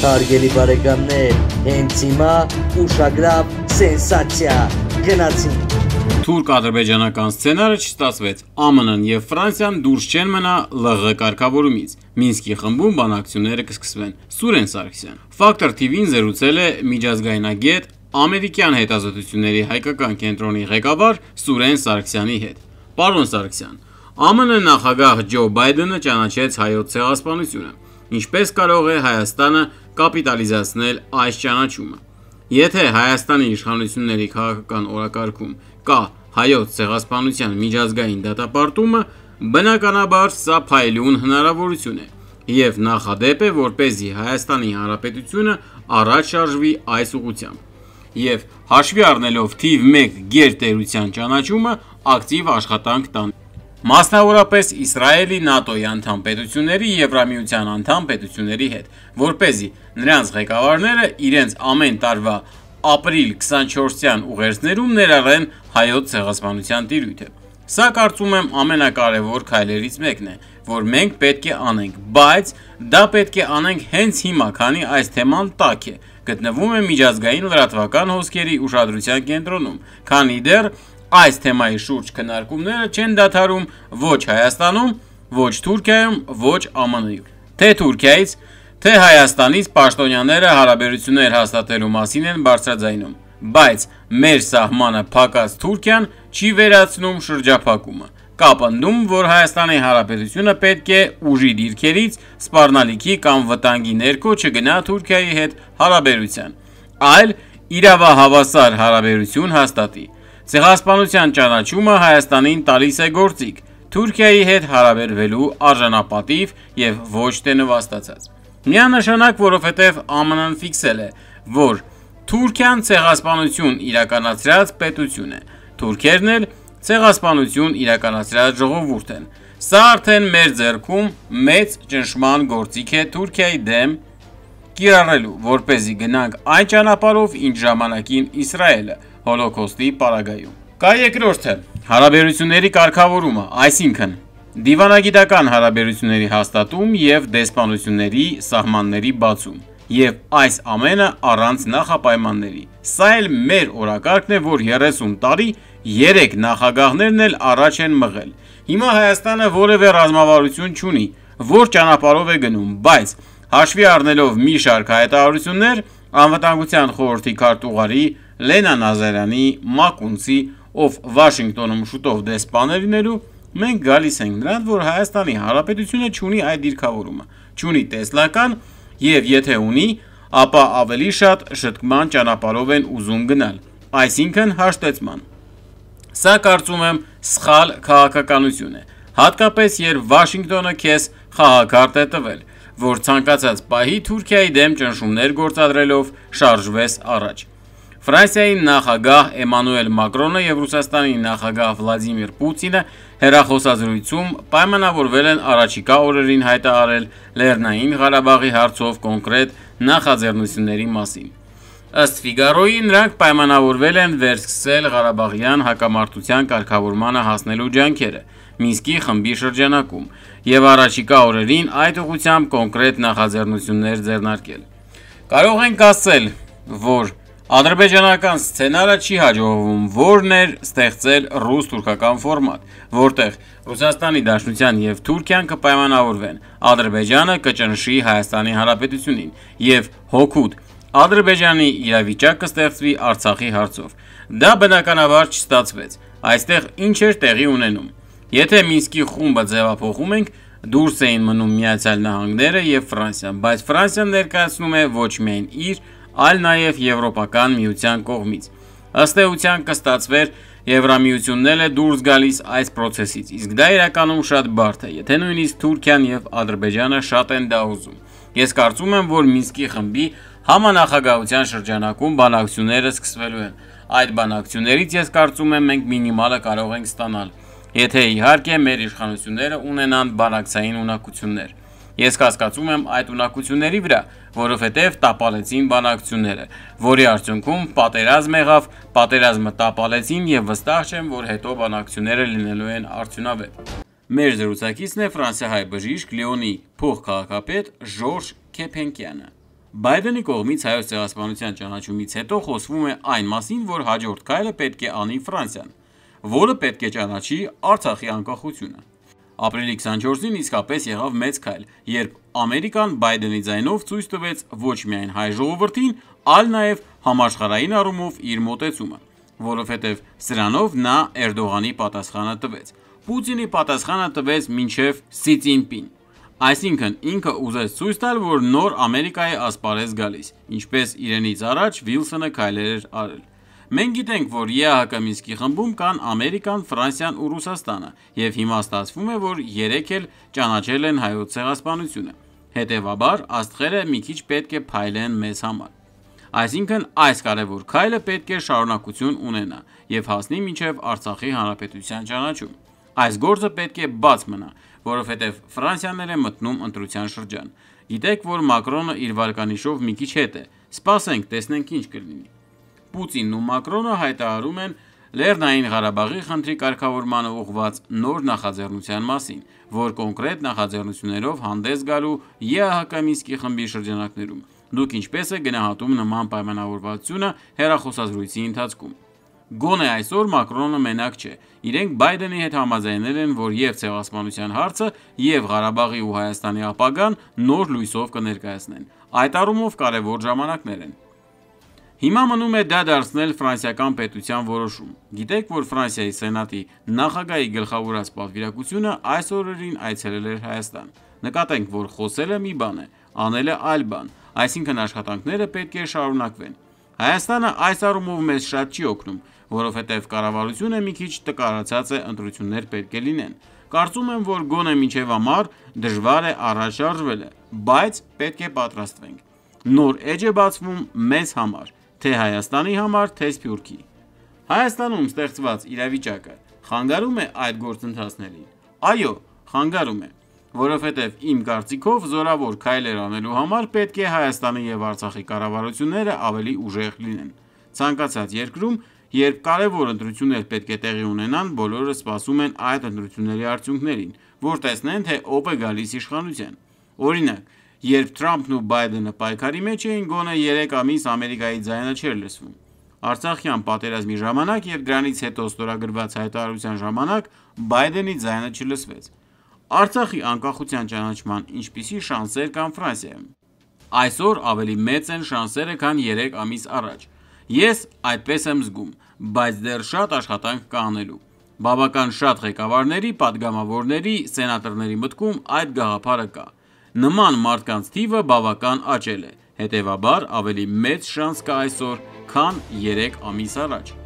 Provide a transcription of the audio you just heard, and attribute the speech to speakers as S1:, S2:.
S1: Հարգելի բարեկամներ, հենց հիմա ուշագրավ սենսացիա։ Գնացինք։ Թուրք-ադրբեջանական սցենարը չստացվեց։ ԱՄՆ-ն եւ Ֆրանսիան դուրս չեն մնա ԼՂ կարգավորումից։ Մինսկի խմբում բանակցությունները կսկսվեն։ Սուրեն Սարգսյան։ Factor TV-ին զրուցել է միջազգայնագետ ամերիկյան հետազոտությունների հայկական կենտրոնի ղեկավար Սուրեն Սարգսյանի հետ։ Պարոն Սարգսյան, ԱՄՆ նախագահ Ջո Բայդենը ճանաչեց հայոց ցեղասպանությունը։ Ինչպես կարող է Հայաստանը կապիտալիզացնել այս ճանաչումը։ Եթե Հայաստանի իշխանությունների քաղաքական օրակարգում կա հայոց ցեղասպանության միջազգային դատապարտումը, բնականաբար սա փայլուն հնարավորություն է եւ նախադեպ է, որ เป զի Հայաստանի Հանրապետությունը առաջ շարժվի այս ուղությամբ։ Եվ հաշվի առնելով թիվ 1 գերտերության ճանաչումը, ակտիվ աշխատանք տան Մասնավորապես Իսրայելի ՆԱՏՕ-ի անդամ պետությունների, Եվրամիության անդամ պետությունների հետ, որ เป զի նրանց ղեկավարները իրենց ամեն տարվա ապրիլ 24-յան ուղերձներում ներառեն հայոց ցեղասպանության տիրույթը։ Սա կարծում եմ ամենակարևոր քայլերից մեկն է, որ մենք պետք է անենք, բայց դա պետք է անենք հենց հիմա, քանի այս թեման տաք է, գտնվում է միջազգային լրատվական հոսքերի ուշադրության կենտրոնում, քանի դեռ այս թեմայի շուրջ քննարկումները չեն դադարում ոչ Հայաստանում, ոչ Թուրքիայում, ոչ ԱՄՆ-ում։ Թե Թուրքիայից, թե Հայաստանից պաշտոնյաները հարաբերություններ հաստատելու մասին են բարձրաձայնում, բայց մեր սահմանը փակած Թուրքիան չի վերացնում շրջափակումը։ Կապնդում, որ Հայաստանի հարաբերությունը պետք է ուժի դիրքերից սպառնալիքի կամ վտանգի ներքո չգնա Թուրքիայի հետ հարաբերության, այլ իրավահավասար հարաբերություն հաստատի։ Ցեղասպանության ճանաչումը Հայաստանին տալիս է գործիք Թուրքիայի հետ հարաբերվելու արժանապատիվ եւ ոչ թե նվաստացած։ Միանշանակ, որովհետեւ ԱՄՆ-ն ֆիքսել է, որ Թուրքիան ցեղասպանություն իրականացրած պետություն է։ Թուրքերն էլ ցեղասպանություն իրականացրած ժողովուրդ են։ Սա արդեն մեր ձեռքում մեծ ճնշման գործիք է Թուրքիայի դեմ կիրառելու, որ เป զի գնանք այն ճանապարհով, ինչ ժամանակին Իսրայելը Հոլոկոստի պարագայում։ Կա երկրորդը՝ հարաբերությունների կարգավորումը, այսինքն՝ դիվանագիտական հարաբերությունների հաստատում և դեսպանությունների սահմանների բացում, և այս ամենը առանց նախապայմանների։ Սա էլ մեր օրակարգն է, որ 30 տարի երեք նախագահներն էլ առաջ են մղել։ Հիմա Հայաստանը որևէ ռազմավարություն չունի, որ ճանապարհով է գնում, բայց հաշվի առնելով մի շարք հայտարարություններ, Անվտանգության խորհրդի քարտուղարի Լենա Նազարյանի մակունցի, ով Վաշինգտոնում շուտով դեսպան է լինելու, մենք գալիս ենք նրան, որ Հայաստանի Հանրապետությունը չունի այդ դիրքավորումը, չունի տեսլական եւ եթե ունի, ապա ավելի շատ շտկման ճանապարհով են ուզում գնալ, այսինքն հաշտեցման։ Սա կարծում եմ սխալ քաղաքականություն է, հատկապես երբ Վաշինգտոնը քեզ խաղակարտ է տվել որ ցանկացած պահի Թուրքիայի դեմ ճնշումներ գործադրելով շարժվեց առաջ։ Ֆրանսիայի նախագահ Էմանուել Մակրոնը եւ Ռուսաստանի նախագահ Վլադիմիր Պուտինը հերախոսազրույցում պայմանավորվել են առաջիկա օրերին հայտարարել Լեռնային Ղարաբաղի հարցով կոնկրետ նախաձեռնությունների մասին։ Ըստ Ֆիգարոյի նրանք պայմանավորվել են վերսկսել Ղարաբաղյան հակամարտության կարգավորմանը հասնելու ջանքերը։ Մինսկի խմբի շրջանակում եւ առաջիկա օրերին այդ ուղղությամբ կոնկրետ նախաձեռնություններ ձեռնարկել։ Կարող ենք ասել, որ Ադրբեջանական սցենարը չի հաջողվում, որն էր ստեղծել ռուս-թուրքական ֆորմատ, որտեղ Ռուսաստանի Դաշնության եւ Թուրքիան կպայմանավորվեն։ Ադրբեջանը կճնշի Հայաստանի Հանրապետությունին եւ հոգուտ Ադրբեջանի իրավիճակը ստեղծվի Արցախի հարցով։ Դա բնականաբար չստացվեց։ Այստեղ ինչ էր տեղի ունենում։ Եթե Մինսկի խումբը ձևափոխում ենք, դուրս էին մնում Միացյալ Նահանգները եւ Ֆրանսիան, բայց Ֆրանսիան ներկայացնում է ոչ միայն իր, այլ նաեւ Եվրոպական միության կողմից։ Ըստ էության կստացվեր Եվրամիությունն էլ է դուրս գալիս այս process-ից, իսկ դա իրականում շատ բարդ է, եթե նույնիսկ Թուրքիան եւ Ադրբեջանը շատ են դա ուզում։ Ես կարծում եմ, որ Մինսկի խմբի համանախագահության շրջանակում բանակցությունները սկսվելու են։ Այդ բանակցություններից ես կարծում եմ մենք մինիմալը կարող ենք ստանալ։ Եթե իհարկե մեր իշխանությունները ունենան բանակցային ունակություններ։ Ես կասկածում եմ այդ ունակությունների վրա, որովհետև տապալեցին բանակցությունները, որի արդյունքում պատերազմ եղավ, պատերազմը տապալեցին եւ վստահ չեմ, որ հետո բանակցությունները լինելու են արդյունավետ։ Մեր զրուցակիցն է ֆրանսիահայ բժիշկ Լեոնի փոխքաղաքապետ Ժորժ Քեփենկյանը։ Բայդենի կողմից հայոց ցեղասպանության ճանաչումից հետո խոսվում է այն մասին, որ հաջորդ քայլը պետք է անի Ֆրանսիան որը պետք է ճանաչի Արցախի անկախությունը։ Ապրիլի 24-ին իսկապես եղավ մեծ քայլ, երբ Ամերիկան Բայդենի ձայնով ցույց տվեց ոչ միայն հայ ժողովրդին, այլ նաև համաշխարհային առումով իր մտածումը, որովհետև սրանով նա Էրդողանի պատասխանը տվեց։ Պուտինի պատասխանը տվեց մինչև Սի Ցինպին։ Այսինքն ինքը ուզեց ցույց տալ, որ նոր Ամերիկայի ասպարեզ գալիս, ինչպես իրենից առաջ Վիլսոնը քայլեր էր արել։ Մենք գիտենք, որ ԵԱՀԿ Մինսկի խմբում կան Ամերիկան, Ֆրանսիան ու Ռուսաստանը, եւ հիմա ստացվում է, որ երեք էլ ճանաչել են հայոց ցեղասպանությունը։ Հետևաբար, աստղերը մի քիչ պետք է փայլեն մեզ համար։ Այսինքն այս կարևոր քայլը պետք է շարունակություն ունենա եւ հասնի մինչեւ Արցախի հանրապետության ճանաչում։ Այս գործը պետք է բաց մնա, որովհետեւ Ֆրանսիան էլ է մտնում ընտրության շրջան։ Գիտեք, որ Մակրոնը իր վարկանիշով մի քիչ հետ է։ Սպասենք, տեսնենք ինչ կլինի։ Պուտինն ու Մակրոնը հայտարարում են Լեռնային Ղարաբաղի խնդրի կարգավորմանը ուղղված նոր նախաձեռնության մասին, որ կոնկրետ նախաձեռնություններով հանդես գալու ԵԱՀԿ Մինսկի խմբի շրջանակներում։ Դուք ինչպե՞ս եք գնահատում նման պայմանավորվածությունը հեռախոսազրույցի ընթացքում։ Գոնե այսօր Մակրոնը մենակ չէ։ Իրենք Բայդենի հետ համաձայնել են, որ և՛ ցեղասպանության հարցը, և՛ Ղարաբաղի ու Հայաստանի ապագան նոր լույսով կներկայացնեն։ Այդ առումով կարևոր ժամանակներ են։ Հիմա մնում է դա դարձնել ֆրանսիական պետության որոշում։ Գիտեք, որ Ֆրանսիայի Սենատի նախագահի գլխավորած պատվիրակությունը այս օրերին այցելել էր Հայաստան։ Նկատենք, որ խոսելը մի բան է, անելը այլ բան, այսինքն աշխատանքները պետք է շարունակվեն։ Հայաստանը այս առումով մեզ շատ չի օգնում, որովհետև կառավարությունը մի քիչ տկարացած է, ընտրություններ պետք է լինեն։ Կարծում եմ, որ գոնե մինչև ամառ դժվար է առաջ շարժվելը, բայց պետք է պատրաստվենք։ Նոր էջ է բացվում մեզ համար թե Հայաստանի համար, թե Սփյուռքի։ Հայաստանում ստեղծված իրավիճակը խանգարում է այդ գործընթացներին։ Այո, խանգարում է, որովհետև իմ կարծիքով զորավոր քայլեր անելու համար պետք է Հայաստանի և Արցախի կառավարությունները ավելի ուժեղ լինեն։ Ցանկացած երկրում, երբ կարևոր ընտրություններ պետք է տեղի ունենան, բոլորը սպասում են այդ ընտրությունների արդյունքներին, որ տեսնեն, թե ով է գալիս իշխանության։ Օրինակ, Երբ Թրամփն ու Բայդենը պայքարի մեջ էին, գոնե երեք ամիս Ամերիկայի ձայնը չէր լսվում։ Արցախյան պատերազմի ժամանակ և դրանից հետո ստորագրված հայտարարության ժամանակ Բայդենի ձայնը չլսվեց։ Արցախի անկախության ճանաչման ինչպիսի շանսեր կան Ֆրանսիայում։ Այսօր ավելի մեծ են շանսերը, քան երեք ամիս առաջ։ Ես այդպես եմ զգում, բայց դեռ շատ աշխատանք կա անելու։ Բավական շատ ղեկավարների, պատգամավորների, սենատորների մտքում այդ գաղափարը կա նման մարդկանց թիվը բավական աճել է, հետևաբար ավելի մեծ շանս կա այսօր, քան 3 ամիս առաջ։